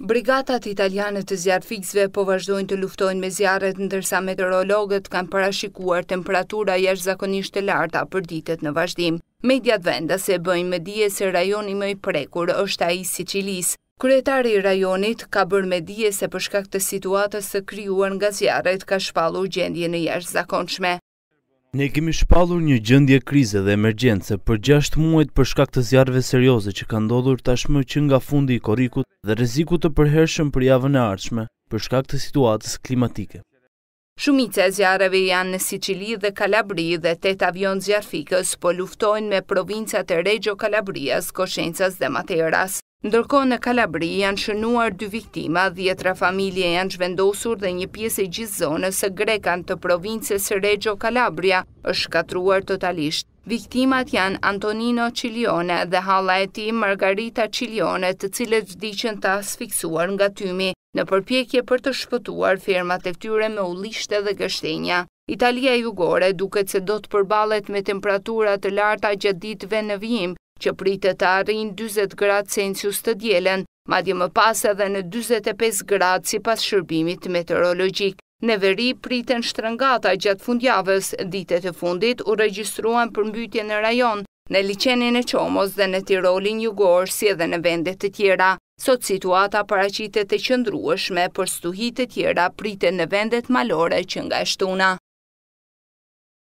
Brigatat italiane të zjarë po vazhdojnë të luftojnë me zjarët ndërsa meteorologët kanë parashikuar temperatura jeshtë zakonisht të larta për ditët në vazhdim. Mediat venda se bëjnë me dje se rajoni më i prekur është a i Sicilis. Kryetari rajonit ka bërë me dje se përshkak të situatës të kryuar nga zjarët ka shpallur gjendje në jeshtë zakonçme. Ne kemi shpalur një gjëndje krize dhe emergjense për 6 muajt për shkak të zjarve serioze që ka ndodhur tashmë që nga fundi i korikut dhe reziku të përhershëm për javën e arshme për shkak të situatës klimatike. Shumice zjarëve janë në Sicili dhe Kalabri dhe tet avion zjarëfikës po luftojnë me provincat e Regjo Kalabrias, Koshencas dhe Materas. Ndërko në Kalabri janë shënuar dy viktima, djetra familje janë zhvendosur dhe një piesë i gjithë zonës e grekan të së Regjo Kalabria është shkatruar totalisht. Viktimat janë Antonino Cilione dhe halla e ti Margarita Cilione të cilët zdiqen të asfiksuar nga tymi në përpjekje për të shpëtuar firmat e tyre me lishte dhe gështenja. Italia jugore duket se do të përbalet me temperaturat të larta gjatë ditve në vijim, që pritet të arrin 20 gradë Celsius të djelen, madje më pas edhe në 25 gradë si pas shërbimit meteorologjik. Në veri priten shtrëngata gjatë fundjavës, ditet e fundit u regjistruan përmbytje në rajon, në liqenin e qomos dhe në tirolin jugor si edhe në vendet të tjera. Sot situata paracitet e qëndrueshme për stuhit e tjera priten në vendet malore që nga shtuna.